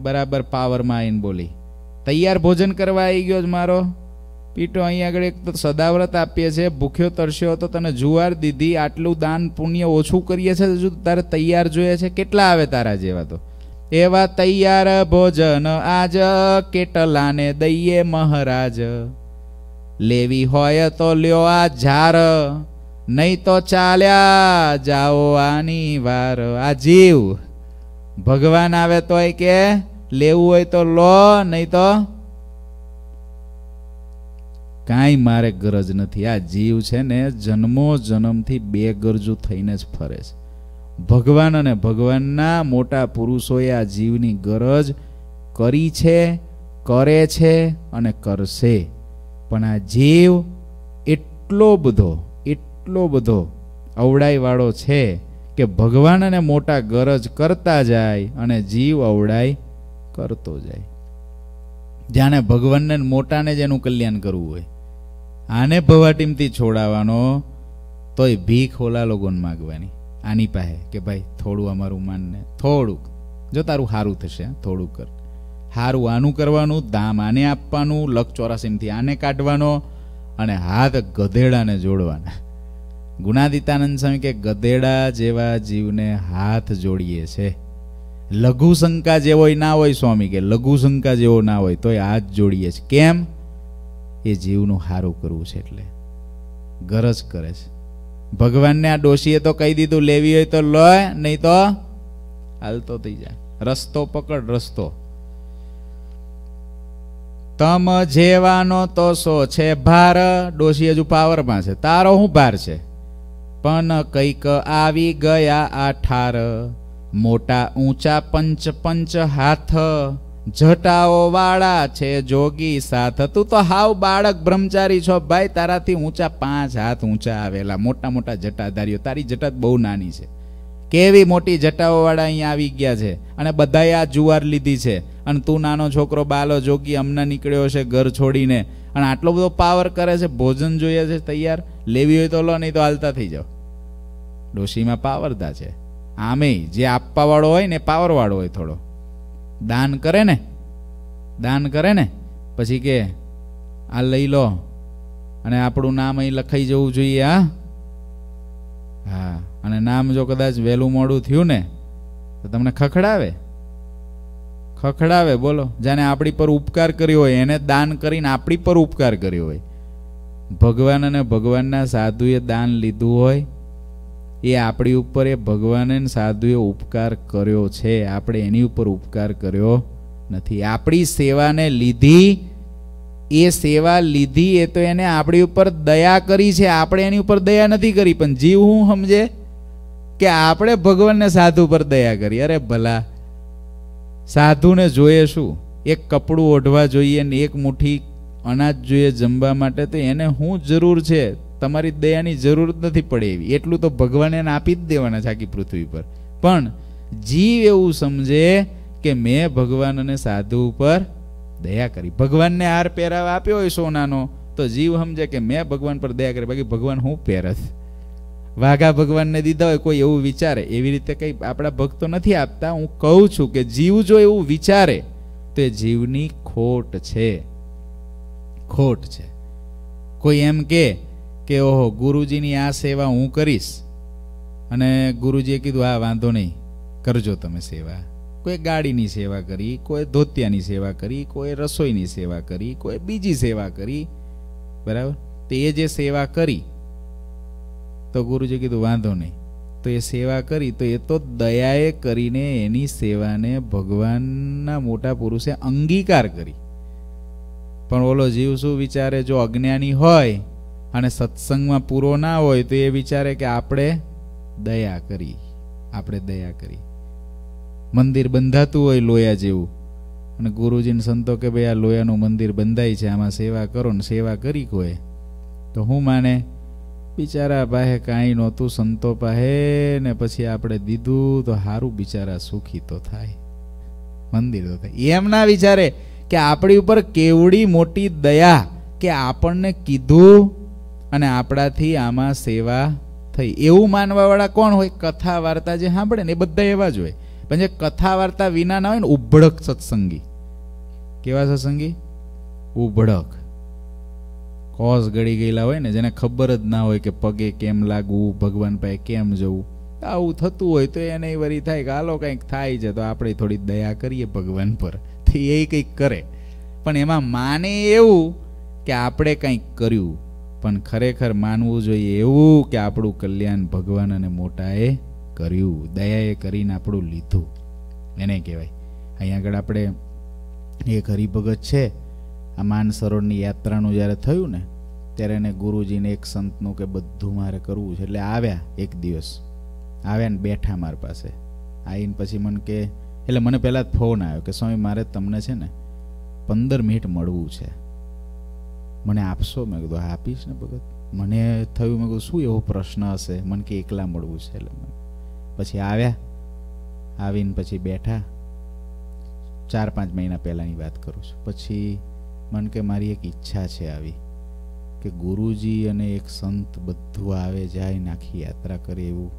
બરાબર પાવરમાં આવીને બોલી તૈયાર ભોજન કરવા આવી ગયો જ મારો પીઠો અહીં આગળ એક સદાવ્રત આપીએ છીએ ભૂખ્યો તરસ્યો હતો તને જુવાર દીધી આટલું દાન પુણ્ય ઓછું કરીએ છીએ હજુ તારે તૈયાર જોઈએ છે કેટલા આવે તારા જેવા તો એવા તૈયાર ભોજન આજ કેટલાને દઈએ મહારાજ લેવી હોય તો લ્યો આ ઝાર નહીં તો ચાલ્યા જાઓ આની વાર આ જીવ ભગવાન આવે તોય કે લેવું હોય તો લો નહીં તો કાંઈ મારે ગરજ નથી આ જીવ છે ને જન્મો જન્મથી બે ગરજુ થઈને જ ફરે છે ભગવાન અને ભગવાનના મોટા પુરુષોએ આ જીવની ગરજ કરી છે કરે છે અને કરશે પણ આ જીવ એટલો બધો એટલો બધો અવડાઈવાળો છે કે ભગવાન અને મોટા ગરજ કરતા જાય અને જીવ અવડાઈ કરતો જાય જાણે ભગવાનને મોટાને જ એનું કલ્યાણ કરવું હોય આને ભવાટીમથી છોડાવવાનો તોય ભી ખોલા લોકોને માગવાની આની પાસે કે ભાઈ થોડું અમારું માનને થોડુંક જો તારું સારું થશે થોડુંક કર સારું આનું કરવાનું ધામ આને આપવાનું લક ચોરાસીમથી આને કાઢવાનો અને હાથ ગધેડાને જોડવાના ગુણાદિતાનંદ સ્વામી કે ગધેડા જેવા જીવને હાથ જોડીએ છે લઘુશંકા શંકા જેવો ના હોય સ્વામી કે લઘુશંકા જેવો ના હોય તોય હાથ જોડીએ છે કેમ એ જીવનું સારું કરવું છે એટલે ગરજ કરે છે ભગવાનને આ ડોશીએ તો કહી દીધું લેવી હોય તો લોય નહીં તો હાલતો થઈ જાય રસ્તો પકડ રસ્તો તમ જેવાનો તો સો છે ભાર ડોશી હજુ પાવરમાં છે તારો હું ભાર છે પણ કઈક આવી ગયા આ ઠાર મોટા ઊંચા પંચ પંચ હાથ જટાઓ વાળા છે જોગી સાથ તું તો હાવ બાળક બ્રહ્મચારી છો ભાઈ તારાથી ઊંચા પાંચ હાથ ઊંચા આવેલા મોટા મોટા જટાધારીઓ તારી જટા બહુ નાની છે કેવી મોટી જટાઓવાળા અહીંયા આવી ગયા છે અને બધાએ આ જુવાર લીધી છે અને તું નાનો છોકરો બાલો જોગી હમણાં નીકળ્યો છે ઘર છોડીને અને આટલો બધો પાવર કરે છે ભોજન જોઈએ છે તૈયાર લેવી હોય તો લો નહીં તો હાલતા થઈ જાઓ ડોશીમાં પાવરતા છે આમેય જે આપવાવાળો હોય ને પાવરવાળો હોય થોડો દાન કરે ને દાન કરે ને પછી કે આ લઈ લો અને આપણું નામ અહીં લખાઈ જવું જોઈએ આ હા અને નામ જો કદાચ વહેલું મોડું થયું ને તો તમને ખખડાવે ખખડાવે બોલો જાણે આપણી પર ઉપકાર કર્યો હોય એને દાન કરીને આપણી પર ઉપકાર કર્યો હોય ભગવાન અને ભગવાનના સાધુએ દાન લીધું હોય એ આપણી ઉપર એ ભગવાને સાધુએ ઉપકાર કર્યો છે આપણે એની ઉપર ઉપકાર કર્યો નથી આપણી સેવાને લીધી એ સેવા લીધી એ તો એને આપણી ઉપર દયા કરી છે આપણે એની ઉપર દયા નથી કરી પણ જીવ હું સમજે કે આપણે ભગવાનને સાધુ પર દયા કરી અરે ભલા સાધુને જોઈએ શું એક કપડું ઓઢવા જોઈએ ને એક મુઠ્ઠી અનાજ જોઈએ જમવા માટે તો એને શું જરૂર છે તમારી દયાની જરૂર નથી પડે એવી એટલું તો ભગવાને એને આપી જ દેવાના છે આખી પૃથ્વી પર પણ જીવ એવું સમજે કે મેં ભગવાન અને સાધુ ઉપર દયા કરી ભગવાનને હાર પહેરાવ આપ્યો હોય સોનાનો તો જીવ સમજે કે મેં ભગવાન પર દયા કરી બાકી ભગવાન હું પહેરસ વાઘા ભગવાનને દીધા હોય કોઈ એવું વિચારે એવી રીતે કંઈ આપણા ભક્તો નથી આપતા હું કહું છું કે જીવ જો એવું વિચારે તો એ જીવની ખોટ છે ખોટ છે કોઈ એમ કે કે ઓહો ગુરુજીની આ સેવા હું કરીશ અને ગુરુજીએ કીધું આ વાંધો નહીં કરજો તમે સેવા કોઈ ગાડીની સેવા કરી કોઈ ધોતિયાની સેવા કરી કોઈ રસોઈની સેવા કરી કોઈ બીજી સેવા કરી બરાબર તે જે સેવા કરી તો ગુરુજી કીધું વાંધો નહીં તો એ સેવા કરી તો એ તો દયાએ કરીને એની સેવાને ભગવાનના મોટા પુરુષે અંગીકાર કરી પણ ઓલો જીવ શું વિચારે જો અજ્ઞાની હોય અને સત્સંગમાં પૂરો ના હોય તો એ વિચારે કે આપણે દયા કરી આપણે દયા કરી મંદિર બંધાતું હોય લોયા જેવું અને ગુરુજીને સંતો કે ભાઈ આ લોયાનું મંદિર બંધાય છે આમાં સેવા કરો ને સેવા કરી કોઈ તો હું માને બિચારા પાસે કાંઈ નહોતું સંતો પાસે ને પછી આપણે દીધું તો સારું બિચારા સુખી તો થાય મંદિર તો થાય એમ ના વિચારે કે આપણી ઉપર કેવડી મોટી દયા કે આપણને કીધું અને આપણાથી આમાં સેવા થઈ એવું માનવાવાળા કોણ હોય કથા વાર્તા જે સાંભળે ને એ બધા એવા જ હોય પણ જે કથા વાર્તા વિના ના હોય ને ઉભડક સત્સંગી કેવા સત્સંગી ઉભડક કોસ ગળી ગયેલા હોય ને જેને ખબર જ ના હોય કે પગે કેમ લાગવું ભગવાન પાસે કેમ જવું આવું થતું હોય તો એને વરી થાય કે હાલો કંઈક થાય છે તો આપણે થોડી દયા કરીએ ભગવાન પર તો એ કંઈક કરે પણ એમાં માને એવું કે આપણે કંઈક કર્યું પણ ખરેખર માનવું જોઈએ એવું કે આપણું કલ્યાણ ભગવાન અને મોટાએ કર્યું દયાએ કરીને આપણું લીધું એને કહેવાય અહીં આગળ આપણે એક હરિભગત છે આ માનસરોવરની યાત્રાનું જ્યારે થયું ને ત્યારે એને ગુરુજીને એક સંતનું કે બધું મારે કરવું છે એટલે આવ્યા એક દિવસ આવ્યા ને બેઠા મારી પાસે આવીને પછી મને કે એટલે મને પહેલાં જ ફોન આવ્યો કે સ્વામી મારે તમને છે ને પંદર મિનિટ મળવું છે મને આપશો મેં કીધું આપીશ ને ભગત મને થયું મેં કીધું શું એવો પ્રશ્ન હશે મને કે એકલા મળવું છે એટલે પછી આવ્યા આવીને પછી બેઠા ચાર પાંચ મહિના પહેલાંની વાત કરું છું પછી મને કે મારી એક ઈચ્છા છે આવી કે ગુરુજી અને એક સંત બધું આવે જાય નાખી યાત્રા કરે એવું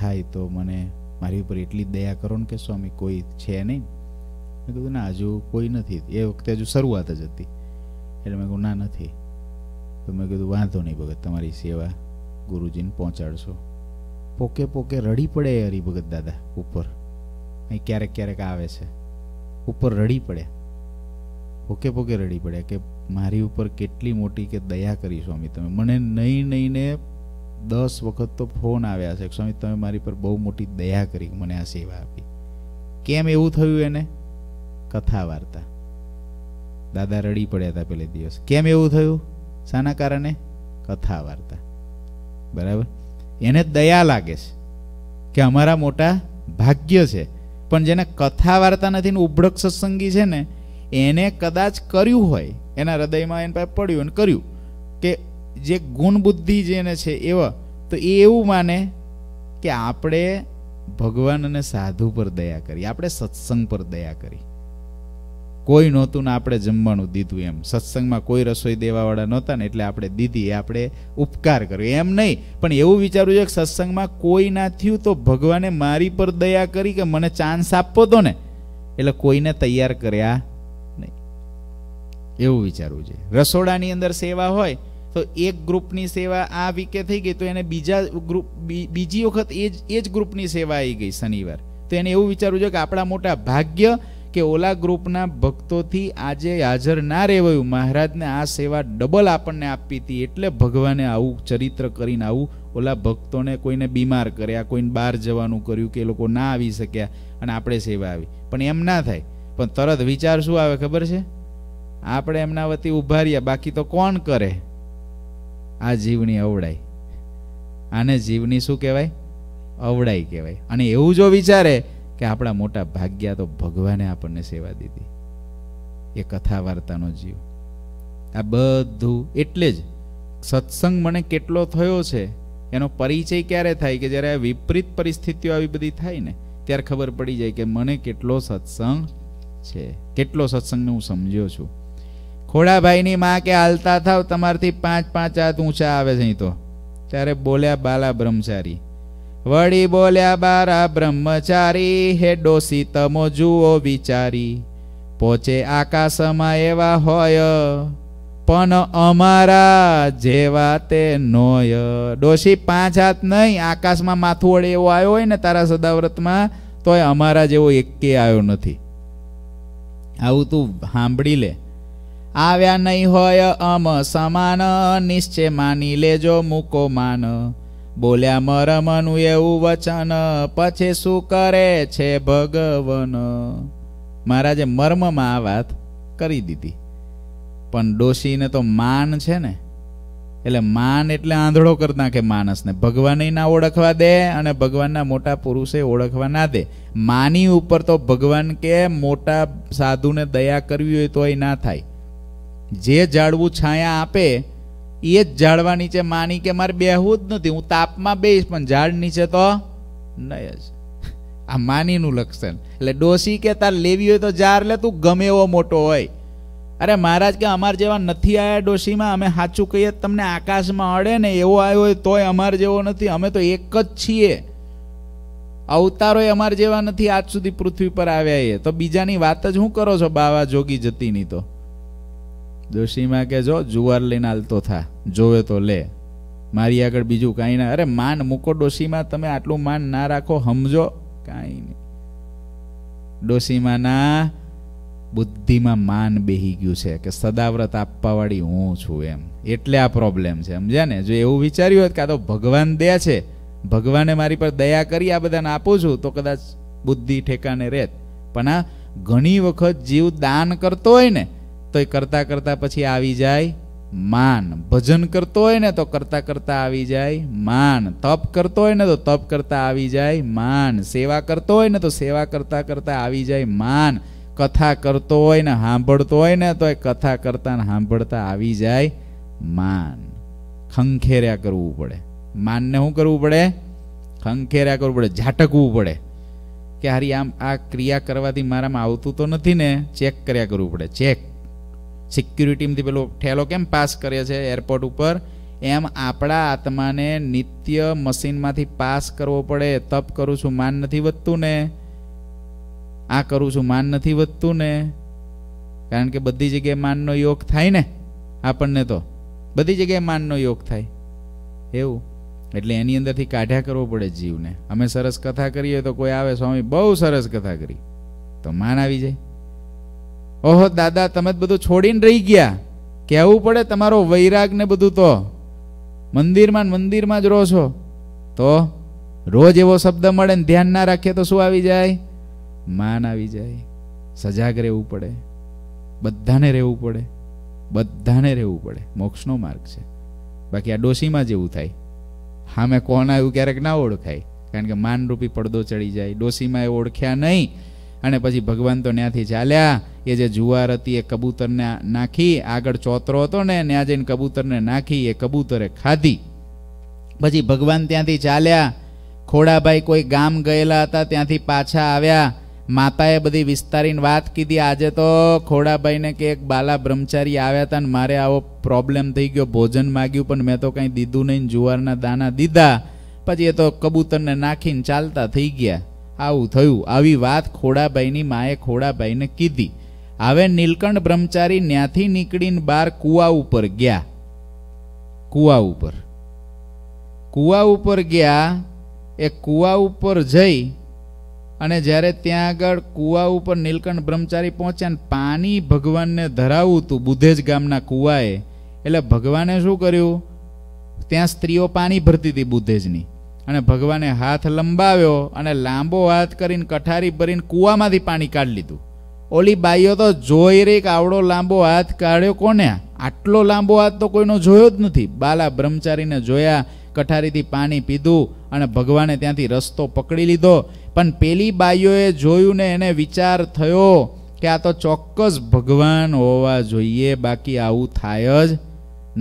થાય તો મને મારી ઉપર એટલી દયા કરો ને કે સ્વામી કોઈ છે નહીં મેં કીધું ના હજુ કોઈ નથી એ વખતે હજુ શરૂઆત જ હતી એટલે મેં કહું ના નથી તો મેં કીધું વાંધો નહીં ભગત તમારી સેવા ગુરુજીને પહોંચાડશો પોકે પોકે રડી પડે હરિભગત દાદા ઉપર અહીં ક્યારેક ક્યારેક આવે છે ઉપર રડી પડે પોકે પોકે રડી પડે કે મારી ઉપર કેટલી મોટી કે દયા કરી સ્વામી તમે મને નહીં નહીંને દસ વખત તો ફોન આવ્યા છે સ્વામી તમે મારી પર બહુ મોટી દયા કરી મને આ સેવા આપી કેમ એવું થયું એને કથા વાર્તા દાદા રડી પડ્યા હતા પહેલે દિવસ કેમ એવું થયું શાના કારણે કથા વાર્તા બરાબર એને દયા લાગે છે કે અમારા મોટા ભાગ્ય છે પણ જેને કથા વાર્તા નથી ને ઉભડક સત્સંગી છે ને એને કદાચ કર્યું હોય એના હૃદયમાં એના પાસે પડ્યું અને કર્યું કે જે ગુણબુદ્ધિ જેને છે એવા તો એ એવું માને કે આપણે ભગવાન અને સાધુ પર દયા કરી આપણે સત્સંગ પર દયા કરી કોઈ નહોતું ને આપણે જમવાનું દીધું એમ સત્સંગમાં કોઈ રસોઈ દેવાવાળા નહોતા ને એટલે આપણે દીધી એ આપણે ઉપકાર કર્યો એમ નહીં પણ એવું વિચારવું છે કે સત્સંગમાં કોઈ ના થયું તો ભગવાને મારી પર દયા કરી કે મને ચાન્સ આપવો હતો ને એટલે કોઈને તૈયાર કર્યા નહીં એવું વિચારવું છે રસોડાની અંદર સેવા હોય તો એક ગ્રુપની સેવા આ વીકે થઈ ગઈ તો એને બીજા ગ્રુપ બીજી વખત એ જ એ જ ગ્રુપની સેવા આવી ગઈ શનિવાર તો એને એવું વિચારવું જોઈએ કે આપણા મોટા ભાગ્ય કે ઓલા ગ્રુપના ભક્તોથી આજે હાજર ના રહેવાયું મહારાજને આ સેવા ડબલ આપણને આપી હતી એટલે ભગવાને આવું ચરિત્ર કરીને આવું ઓલા ભક્તોને કોઈને બીમાર કર્યા કોઈને બહાર જવાનું કર્યું કે એ લોકો ના આવી શક્યા અને આપણે સેવા આવી પણ એમ ના થાય પણ તરત વિચાર શું આવે ખબર છે આપણે એમના વતી ઉભા રહ્યા બાકી તો કોણ કરે આ જીવની અવડાઈ આને જીવની શું કહેવાય અવડાઈ કહેવાય અને એવું જો વિચારે કે આપણા મોટા ભાગ્યા તો ભગવાને આપણને સેવા દીધી એ કથા વાર્તાનો જીવ આ બધું એટલે જ સત્સંગ મને કેટલો થયો છે એનો પરિચય ક્યારે થાય કે જ્યારે આ વિપરીત પરિસ્થિતિઓ આવી બધી થાય ને ત્યારે ખબર પડી જાય કે મને કેટલો સત્સંગ છે કેટલો સત્સંગને હું સમજ્યો છું ખોડાભાઈની માં કે હાલતા થાવ તમારથી પાંચ પાંચ હાથ ઊંચા આવે છે અહીં તો ત્યારે બોલ્યા બાલા બ્રહ્મચારી વળી બોલ્યા બારા બ્રહ્મચારી હે ડોસી તમો જુઓ વિચારી પોચે આકાશમાં એવા હોય પણ અમારા જેવા તે નોય ડોશી પાંચ હાથ નહીં આકાશમાં માથું વડે એવો આવ્યો હોય ને તારા સદાવ્રતમાં તોય અમારા જેવો એકે આવ્યો નથી આવું તું સાંભળી લે આવ્યા નહીં હોય અમ સમાન નિશ્ચય માની લેજો મૂકો માન બોલ્યા મરમનું એવું વચન પછી શું કરે છે ભગવન મહારાજે મર્મમાં આ વાત કરી દીધી પણ ડોશીને તો માન છે ને એટલે માન એટલે આંધળો કરી નાખે માણસને ભગવાને ના ઓળખવા દે અને ભગવાનના મોટા પુરુષે ઓળખવા ના દે માની ઉપર તો ભગવાન કે મોટા સાધુને દયા કરવી હોય તો એ ના થાય જે જાળવું છાયા આપે એ જ ઝાડવા નીચે માની કે મારે બેહવું જ નથી હું તાપમાં બેહીશ પણ ઝાડ નીચે તો નહીં જ આ માનીનું લક્ષણ એટલે ડોસી કે તાર લેવી હોય તો ઝાડ લે તું ગમે એવો મોટો હોય અરે મહારાજ કે અમાર જેવા નથી આવ્યા ડોશીમાં અમે સાચું કહીએ તમને આકાશમાં અડે ને એવો આવ્યો હોય તોય અમાર જેવો નથી અમે તો એક જ છીએ અવતારો અમાર જેવા નથી આજ સુધી પૃથ્વી પર આવ્યા એ તો બીજાની વાત જ હું કરો છો બાવા જોગી જતીની તો ડોશીમાં કે જો જુવાર લઈને હાલતો થા જોવે તો લે મારી આગળ બીજું કાંઈ ના અરે માન મૂકો ડોશીમાં તમે આટલું માન ના રાખો સમજો કાંઈ નહીં ડોશીમાના બુદ્ધિમાં માન બેહી ગયું છે કે સદાવ્રત આપવાવાળી હું છું એમ એટલે આ પ્રોબ્લેમ છે સમજ્યા ને જો એવું વિચાર્યું હોત કે આ તો ભગવાન દયા છે ભગવાને મારી પર દયા કરી આ બધાને આપું છું તો કદાચ બુદ્ધિ ઠેકાને રહેત પણ આ ઘણી વખત જીવ દાન કરતો હોય ને તો એ કરતાં કરતાં પછી આવી જાય માન ભજન કરતો હોય ને તો કરતાં કરતાં આવી જાય માન તપ કરતો હોય ને તો તપ કરતાં આવી જાય માન સેવા કરતો હોય ને તો સેવા કરતાં કરતાં આવી જાય માન કથા કરતો હોય ને સાંભળતો હોય ને તો એ કથા કરતા ને સાંભળતા આવી જાય માન ખંખેર્યા કરવું પડે માનને શું કરવું પડે ખંખેર્યા કરવું પડે ઝાટકવું પડે કે હારી આમ આ ક્રિયા કરવાથી મારામાં આવતું તો નથી ને ચેક કર્યા કરવું પડે ચેક સિક્યુરિટીમાંથી પેલો ઠેલો કેમ પાસ કરે છે એરપોર્ટ ઉપર એમ આપણા આત્માને નિત્ય મશીનમાંથી પાસ કરવો પડે તપ કરું છું માન નથી વધતું ને આ કરું છું માન નથી વધતું ને કારણ કે બધી જગ્યાએ માનનો યોગ થાય ને આપણને તો બધી જગ્યાએ માનનો યોગ થાય એવું એટલે એની અંદરથી કાઢ્યા કરવો પડે જીવને અમે સરસ કથા કરીએ તો કોઈ આવે સ્વામી બહુ સરસ કથા કરી તો માન આવી જાય ઓહો દાદા તમે જ બધું છોડીને રહી ગયા કહેવું પડે તમારો વૈરાગ ને બધું તો મંદિરમાં મંદિરમાં જ રહો છો તો રોજ એવો શબ્દ મળે ને ધ્યાન ના રાખીએ તો શું આવી જાય માન આવી જાય સજાગ રહેવું પડે બધાને રહેવું પડે બધાને રહેવું પડે મોક્ષનો માર્ગ છે બાકી આ ડોશીમાં જેવું થાય હામે કોણ આવ્યું ક્યારેક ના ઓળખાય કારણ કે માનરૂપી પડદો ચડી જાય ડોશીમાં એ ઓળખ્યા નહીં અને પછી ભગવાન તો ત્યાંથી ચાલ્યા એ જે જુવાર હતી એ કબૂતરને નાખી આગળ ચોતરો હતો ને ત્યાં જઈને કબૂતરને નાખી એ કબૂતરે ખાધી પછી ભગવાન ત્યાંથી ચાલ્યા ખોડાભાઈ કોઈ ગામ ગયેલા હતા ત્યાંથી પાછા આવ્યા માતાએ બધી વિસ્તારીને વાત કીધી આજે તો ખોડાભાઈને કે એક બાલા બ્રહ્મચારી આવ્યા હતા ને મારે આવો પ્રોબ્લેમ થઈ ગયો ભોજન માગ્યું પણ મેં તો કંઈ દીધું નહીં જુવારના દાના દીધા પછી એ તો કબૂતરને નાખીને ચાલતા થઈ ગયા આવું થયું આવી વાત ખોડાભાઈની માએ ખોડાભાઈને કીધી હવે નીલકંઠ બ્રહ્મચારી ત્યાંથી નીકળીને બહાર કૂવા ઉપર ગયા કૂવા ઉપર કુવા ઉપર ગયા એ કુવા ઉપર જઈ અને જ્યારે ત્યાં આગળ કૂવા ઉપર નીલકંઠ બ્રહ્મચારી પહોંચ્યા ને પાણી ભગવાનને ધરાવવું હતું બુધેજ ગામના કુવાએ એટલે ભગવાને શું કર્યું ત્યાં સ્ત્રીઓ પાણી ભરતી હતી બુધેજની અને ભગવાને હાથ લંબાવ્યો અને લાંબો હાથ કરીને કઠારી ભરીને કૂવામાંથી પાણી કાઢી લીધું ઓલી બાઈઓ તો જોઈ રહી કે આવડો લાંબો હાથ કાઢ્યો કોને આટલો લાંબો હાથ તો કોઈનો જોયો જ નથી બાલા બ્રહ્મચારીને જોયા કઠારીથી પાણી પીધું અને ભગવાને ત્યાંથી રસ્તો પકડી લીધો પણ પેલી બાઈઓએ જોયું ને એને વિચાર થયો કે આ તો ચોક્કસ ભગવાન હોવા જોઈએ બાકી આવું થાય જ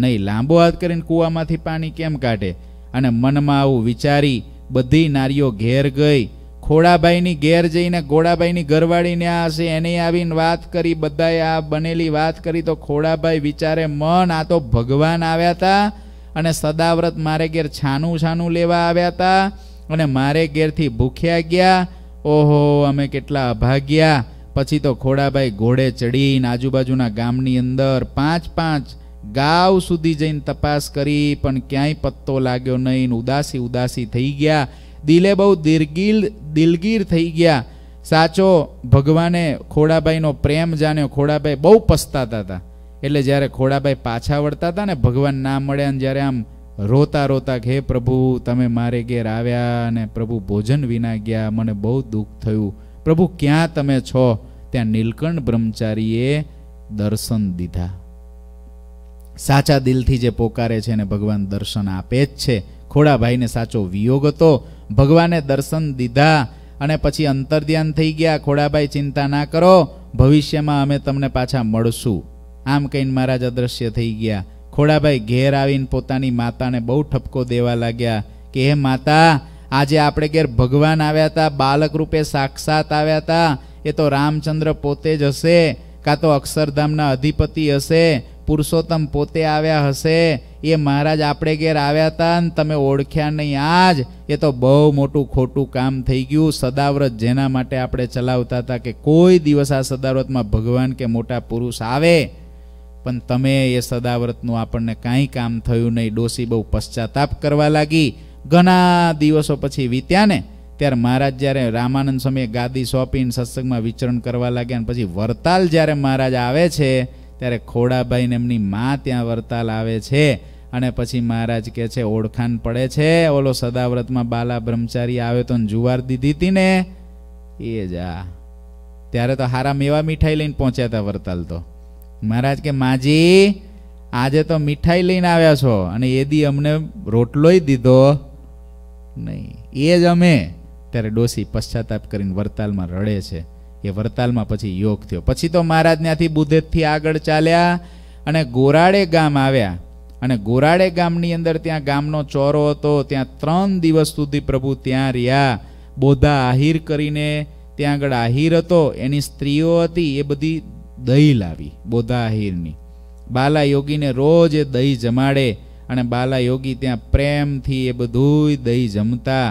નહીં લાંબો હાથ કરીને કૂવામાંથી પાણી કેમ કાઢે અને મનમાં આવું વિચારી બધી નારીઓ ઘેર ગઈ ખોડાભાઈની ઘેર જઈને ઘોડાભાઈની ઘરવાળીને આ હશે એને આવીને વાત કરી બધાએ આ બનેલી વાત કરી તો ખોડાભાઈ વિચારે મન આ તો ભગવાન આવ્યા હતા અને સદાવ્રત મારે ઘેર છાનું છાનું લેવા આવ્યા હતા અને મારે ઘેરથી ભૂખ્યા ગયા ઓહો અમે કેટલા અભાગ્યા પછી તો ખોડાભાઈ ઘોડે ચડીને આજુબાજુના ગામની અંદર પાંચ પાંચ ગાવ સુધી જઈને તપાસ કરી પણ ક્યાંય પત્તો લાગ્યો નહીં ઉદાસી ઉદાસી થઈ ગયા દિલે બહુ દિલગીર દિલગીર થઈ ગયા સાચો ભગવાને ખોડાભાઈનો પ્રેમ જાણ્યો ખોડાભાઈ બહુ પસ્તાતા હતા એટલે જ્યારે ખોડાભાઈ પાછા વળતા હતા ને ભગવાન ના મળ્યા ને જ્યારે આમ રોતા રોતા કે પ્રભુ તમે મારે ઘેર આવ્યા અને પ્રભુ ભોજન વિના ગયા મને બહુ દુઃખ થયું પ્રભુ ક્યાં તમે છો ત્યાં નીલકંઠ બ્રહ્મચારીએ દર્શન દીધા સાચા દિલથી જે પોકારે છે એને ભગવાન દર્શન આપે જ છે ખોડાભાઈને સાચો વિયોગ હતો ભગવાને દર્શન દીધા અને પછી અંતર્ધ્યાન થઈ ગયા ખોડાભાઈ ચિંતા ના કરો ભવિષ્યમાં અમે તમને પાછા મળશું આમ કહીને મહારાજ અદ્રશ્ય થઈ ગયા ખોડાભાઈ ઘેર આવીને પોતાની માતાને બહુ ઠપકો દેવા લાગ્યા કે હે માતા આજે આપણે ઘેર ભગવાન આવ્યા હતા બાલક રૂપે સાક્ષાત આવ્યા હતા એ તો રામચંદ્ર પોતે જ હશે કાં તો અક્ષરધામના અધિપતિ હશે પુરુષોત્તમ પોતે આવ્યા હશે એ મહારાજ આપણે ઘેર આવ્યા હતા ને તમે ઓળખ્યા નહીં આજ એ તો બહુ મોટું ખોટું કામ થઈ ગયું સદાવ્રત જેના માટે આપણે ચલાવતા હતા કે કોઈ દિવસ આ સદાવ્રતમાં ભગવાન કે મોટા પુરુષ આવે પણ તમે એ સદાવ્રતનું આપણને કાંઈ કામ થયું નહીં ડોસી બહુ પશ્ચાતાપ કરવા લાગી ઘણા દિવસો પછી વીત્યા ને ત્યારે મહારાજ જ્યારે રામાનંદ સ્વામીએ ગાદી સોંપીને સત્સંગમાં વિચરણ કરવા લાગ્યા અને પછી વરતાલ જ્યારે મહારાજ આવે છે ત્યારે ખોડાભાઈને એમની મા ત્યાં વરતાલ આવે છે અને પછી મહારાજ કહે છે ઓળખાણ પડે છે ઓલો સદાવ્રતમાં બાલા બ્રહ્મચારી આવ્યો તો જુવાર દીધી હતી ને એ જ આ ત્યારે તો હારા મેવા મીઠાઈ લઈને પહોંચ્યા હતા વરતાલ તો મહારાજ કે માજી આજે તો મીઠાઈ લઈને આવ્યા છો અને એ દી અમને રોટલોય દીધો નહીં એ જ અમે ત્યારે ડોસી પશ્ચાતાપ કરીને વરતાલમાં રડે છે એ વરતાલમાં પછી યોગ થયો પછી તો મહારાજ ત્યાંથી બુધેજથી આગળ ચાલ્યા અને ગોરાડે ગામ આવ્યા અને ગોરાડે ગામની અંદર ત્યાં ગામનો ચોરો હતો ત્યાં ત્રણ દિવસ સુધી પ્રભુ ત્યાં રહ્યા બોધા આહિર કરીને ત્યાં આગળ આહિર હતો એની સ્ત્રીઓ હતી એ બધી દહી લાવી બોધા આહિરની બાલા યોગીને રોજ એ દહીં જમાડે અને બાલા યોગી ત્યાં પ્રેમથી એ બધું દહી જમતા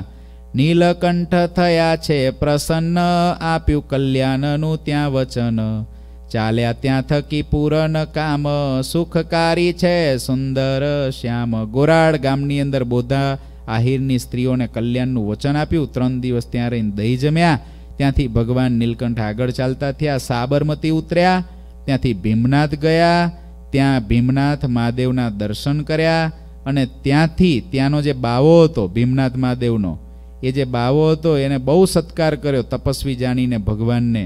નીલકંઠ થયા છે પ્રસન્ન આપ્યું કલ્યાણનું ત્યાં વચન ચાલ્યા ત્યાં થકી પૂરણ કામ સુખકારી છે સુંદર શ્યામ ગોરાડ ગામની અંદર બોધા આહિરની સ્ત્રીઓને કલ્યાણનું વચન આપ્યું ત્રણ દિવસ ત્યાં રહીને દહી જમ્યા ત્યાંથી ભગવાન નીલકંઠ આગળ ચાલતા થયા સાબરમતી ઉતર્યા ત્યાંથી ભીમનાથ ગયા ત્યાં ભીમનાથ મહાદેવના દર્શન કર્યા અને ત્યાંથી ત્યાંનો જે બાવો હતો ભીમનાથ મહાદેવનો એ જે બાવો હતો એને બહુ સત્કાર કર્યો તપસ્વી જાણીને ભગવાનને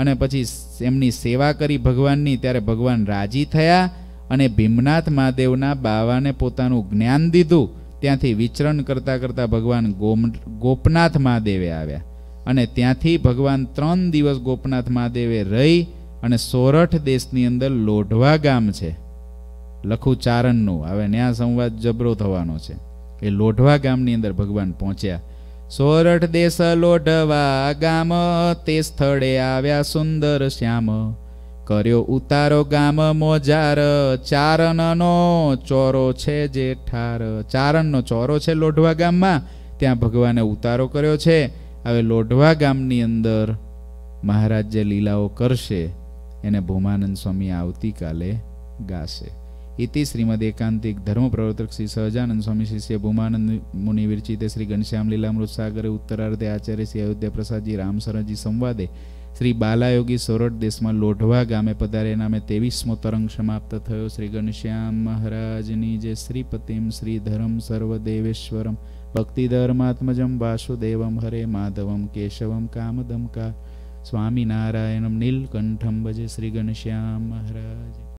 અને પછી એમની સેવા કરી ભગવાનની ત્યારે ભગવાન રાજી થયા અને ભીમનાથ મહાદેવના બાવાને પોતાનું જ્ઞાન દીધું ત્યાંથી વિચરણ કરતાં કરતાં ભગવાન ગોમ ગોપનાથ મહાદેવે આવ્યા અને ત્યાંથી ભગવાન ત્રણ દિવસ ગોપનાથ મહાદેવે રહી અને સોરઠ દેશની અંદર લોઢવા ગામ છે લખું ચારણનું હવે ન્યા સંવાદ જબરો થવાનો છે એ લોઢવા ગામની અંદર ભગવાન પહોંચ્યા સોરઠ દેશ લોઢવા ગામ તે સ્થળે આવ્યા સુંદર શ્યામ કર્યો ઉતારો ગામ મોજાર ચારણનો ચોરો છે જે ઠાર ચારણનો ચોરો છે લોઢવા ગામમાં ત્યાં ભગવાને ઉતારો કર્યો છે હવે લોઢવા ગામની અંદર મહારાજ જે લીલાઓ કરશે એને ભોમાનંદ સ્વામી આવતીકાલે ગાશે इति श्रीमदेकांतिक धर्म प्रवर्तक श्री सहजानंद स्वामी शिष्य भूमानंद मुनि विरचित શ્રી ઘનશ્યામ લીલામૃત સાગરે ઉત્તરાર્ધે આચાર્ય શ્રી અયોધ્યા પ્રસાદજી રામસરજી સંવાદે શ્રી બાલાયોગી સોરઠ દેશમાં લોઢવા ગામે પધારે નામે તેવીસમો તરંગ સમાપ્ત થયો શ્રી ઘનશ્યામ મહારાજની જે શ્રીપતિમ શ્રી ધરમ સર્વદેવેશ્વરમ ભક્તિ ધર્માત્મજમ વાસુદેવમ હરે માધવમ કેશવમ કામદમ કા સ્વામિનારાયણમ નીલકંઠમ ભજે શ્રી ઘનશ્યામ મહારાજ